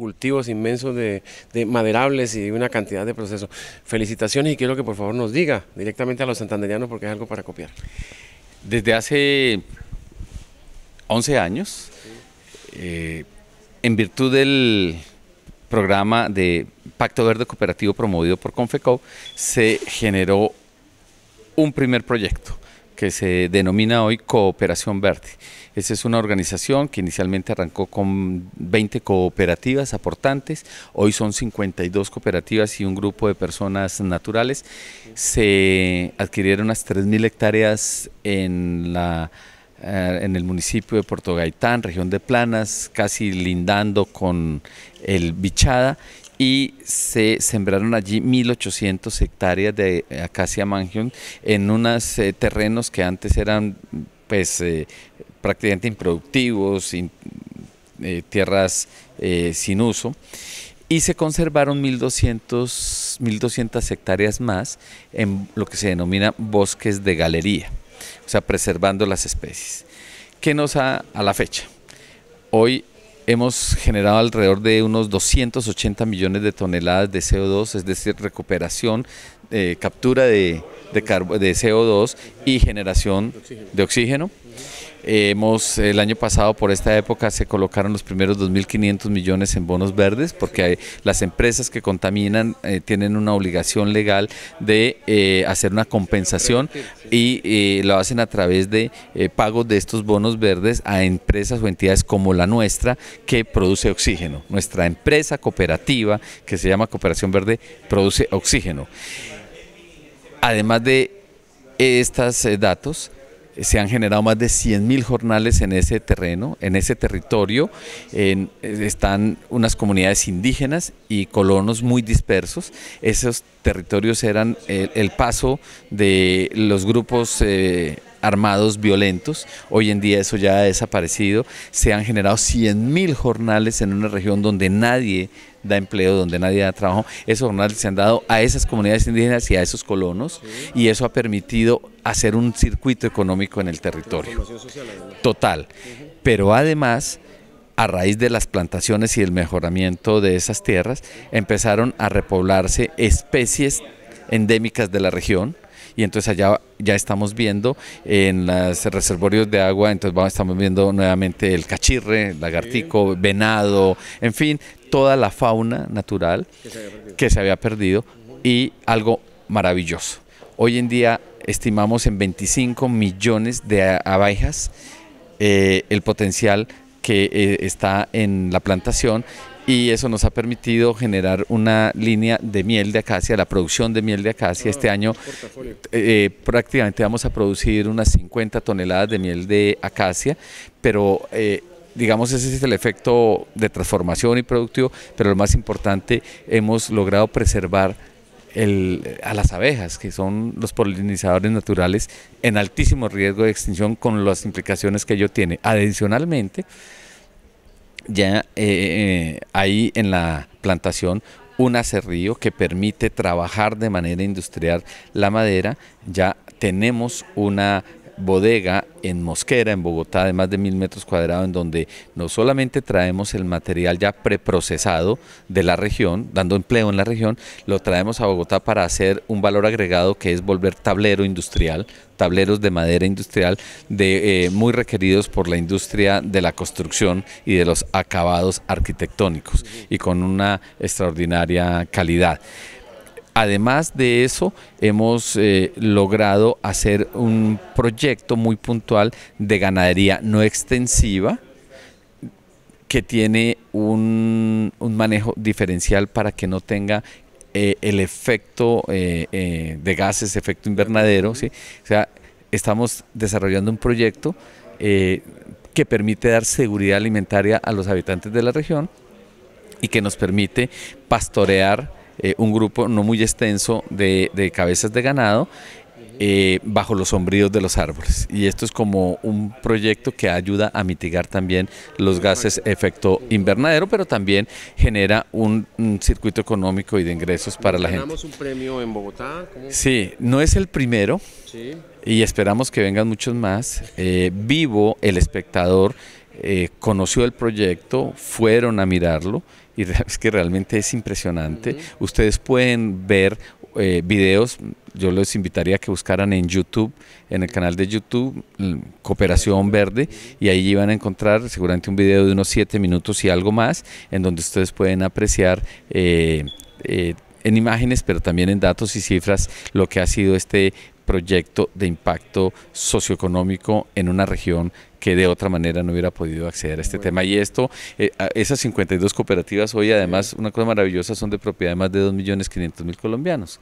cultivos inmensos de, maderables y una cantidad de procesos. Felicitaciones y quiero que por favor nos diga directamente a los santanderianos porque es algo para copiar. Desde hace 11 años, eh, en virtud del programa de Pacto Verde Cooperativo promovido por Confeco, se generó un primer proyecto que se denomina hoy Cooperación Verde. Esa es una organización que inicialmente arrancó con 20 cooperativas aportantes, hoy son 52 cooperativas y un grupo de personas naturales. Se adquirieron unas 3.000 hectáreas en la eh, en el municipio de Puerto Gaitán, región de Planas, casi lindando con el Bichada, y se sembraron allí 1.800 hectáreas de acacia mangion en unos eh, terrenos que antes eran pues, eh, prácticamente improductivos, eh, tierras sin uso y se conservaron 1200, 1.200 hectáreas más en lo que se denomina bosques de galería, o sea, preservando las especies, ¿Qué nos ha a la fecha. Hoy hemos generado alrededor de unos 280 millones de toneladas de CO2, es decir, recuperación, eh, captura de, de CO2 y generación de oxígeno Hemos, el año pasado por esta época se colocaron los primeros 2.500 millones en bonos verdes porque las empresas que contaminan eh, tienen una obligación legal de eh, hacer una compensación y eh, lo hacen a través de pagos de estos bonos verdes a empresas o entidades como la nuestra que produce oxígeno. Nuestra empresa cooperativa que se llama Cooperación Verde produce oxígeno. Además de estos datos, se han generado más de 100.000 jornales en ese terreno, en ese territorio. están unas comunidades indígenas y colonos muy dispersos. Esos territorios eran el, paso de los grupos eh, armados violentos. Hoy en día eso ya ha desaparecido. Se han generado 100.000 jornales en una región donde nadie da empleo, donde nadie da trabajo. Esos jornales se han dado a esas comunidades indígenas y a esos colonos y eso ha permitido hacer un circuito económico en el territorio. Total. Pero además a raíz de las plantaciones y el mejoramiento de esas tierras, empezaron a repoblarse especies endémicas de la región, y entonces allá ya estamos viendo en los reservorios de agua, entonces vamos, estamos viendo nuevamente el cachirre, lagartico, venado, en fin, toda la fauna natural que se había perdido, y algo maravilloso. Hoy en día estimamos en 25 millones de abejas eh, el potencial que eh, está en la plantación y eso nos ha permitido generar una línea de miel de acacia, la producción de miel de acacia. Este ah, año eh, eh, prácticamente vamos a producir unas 50 toneladas de miel de acacia, pero... Eh, digamos, ese es el efecto de transformación y productivo, pero lo más importante, hemos logrado preservar a las abejas, que son los polinizadores naturales, en altísimo riesgo de extinción con las implicaciones que ello tiene. Adicionalmente, ya hay eh, eh, ahí en la plantación un acerrío que permite trabajar de manera industrial la madera. Ya tenemos una bodega en Mosquera, en Bogotá, de más de mil metros cuadrados, en donde no solamente traemos el material ya preprocesado de la región, dando empleo en la región, lo traemos a Bogotá para hacer un valor agregado que es volver tablero industrial, tableros de madera industrial de, eh, muy requeridos por la industria de la construcción y de los acabados arquitectónicos y con una extraordinaria calidad. Además de eso, hemos eh, logrado hacer un proyecto muy puntual de ganadería no extensiva que tiene un, manejo diferencial para que no tenga eh, el efecto eh, de gases, efecto invernadero. ¿sí? O sea, estamos desarrollando un proyecto que permite dar seguridad alimentaria a los habitantes de la región y que nos permite pastorear eh, un grupo no muy extenso de, cabezas de ganado eh, bajo los sombríos de los árboles. Y esto es como un proyecto que ayuda a mitigar también los gases efecto invernadero, pero también genera un, circuito económico y de ingresos para la gente. Ganamos un premio en Bogotá. Sí, no es el primero. Y esperamos que vengan muchos más. Eh, vivo el espectador eh, conoció el proyecto, fueron a mirarlo y es que realmente es impresionante. Ustedes pueden ver eh, videos, yo les invitaría a que buscaran en YouTube, en el canal de YouTube, mm, Cooperación Verde, y ahí van a encontrar seguramente un video de unos 7 minutos y algo más, en donde ustedes pueden apreciar... Eh, en imágenes, pero también en datos y cifras, lo que ha sido este proyecto de impacto socioeconómico en una región que de otra manera no hubiera podido acceder a este tema. Y esto, eh, esas 52 cooperativas hoy, además, una cosa maravillosa, son de propiedad de más de 2.500.000 colombianos.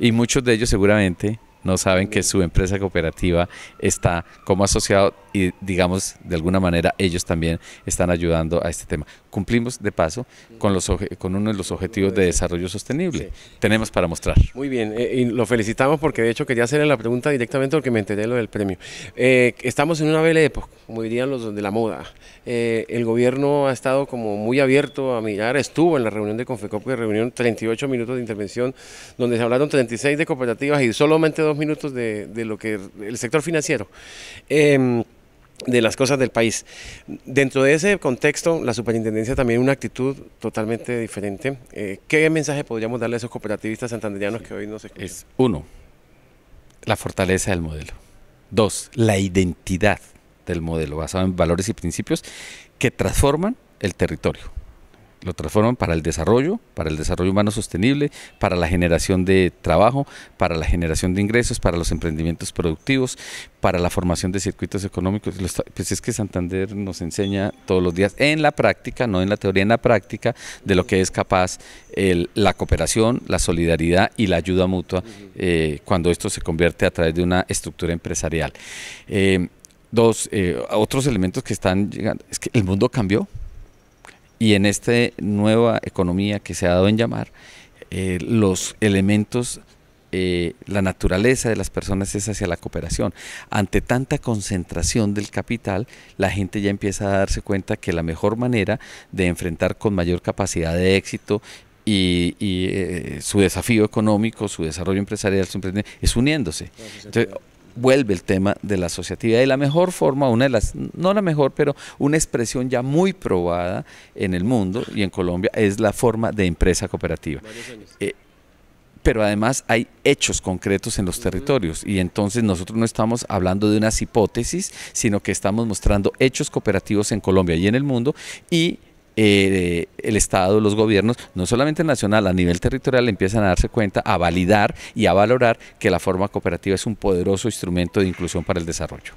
Y muchos de ellos seguramente no saben que su empresa cooperativa está como asociado y digamos de alguna manera ellos también están ayudando a este tema. Cumplimos de paso con, los, con uno de los objetivos de desarrollo sostenible. Tenemos para mostrar. Muy bien, eh, y lo felicitamos porque de hecho quería hacerle la pregunta directamente porque me enteré lo del premio. Eh, estamos en una de época, como dirían los de la moda. Eh, el gobierno ha estado como muy abierto a mirar, estuvo en la reunión de Confecop, que reunión 38 minutos de intervención, donde se hablaron 36 de cooperativas y solamente minutos de, lo que el sector financiero. Em, de las cosas del país. Dentro de ese contexto, la superintendencia también una actitud totalmente diferente. Eh, ¿Qué mensaje podríamos darle a esos cooperativistas santanderianos que hoy nos escuchan? Es uno, la fortaleza del modelo. Dos, la identidad del modelo basado en valores y principios que transforman el territorio lo transforman para el desarrollo, para el desarrollo humano sostenible, para la generación de trabajo, para la generación de ingresos, para los emprendimientos productivos, para la formación de circuitos económicos. Pues es que Santander nos enseña todos los días en la práctica, no en la teoría, en la práctica, de lo que es capaz la cooperación, la solidaridad y la ayuda mutua eh, cuando esto se convierte a través de una estructura empresarial. Eh, dos, eh, otros elementos que están llegando, es que el mundo cambió, y en esta nueva economía que se ha dado en llamar, eh, los elementos, eh, la naturaleza de las personas es hacia la cooperación. Ante tanta concentración del capital, la gente ya empieza a darse cuenta que la mejor manera de enfrentar con mayor capacidad de éxito y, eh, su desafío económico, su desarrollo empresarial, su es uniéndose vuelve el tema de la asociatividad y la mejor forma, una de las, no la mejor, pero una expresión ya muy probada en el mundo y en Colombia es la forma de empresa cooperativa. Eh, pero además hay hechos concretos en los territorios y entonces nosotros no estamos hablando de unas hipótesis, sino que estamos mostrando hechos cooperativos en Colombia y en el mundo y eh, el Estado, los gobiernos, no solamente nacional, a nivel territorial empiezan a darse cuenta, a validar y a valorar que la forma cooperativa es un poderoso instrumento de inclusión para el desarrollo.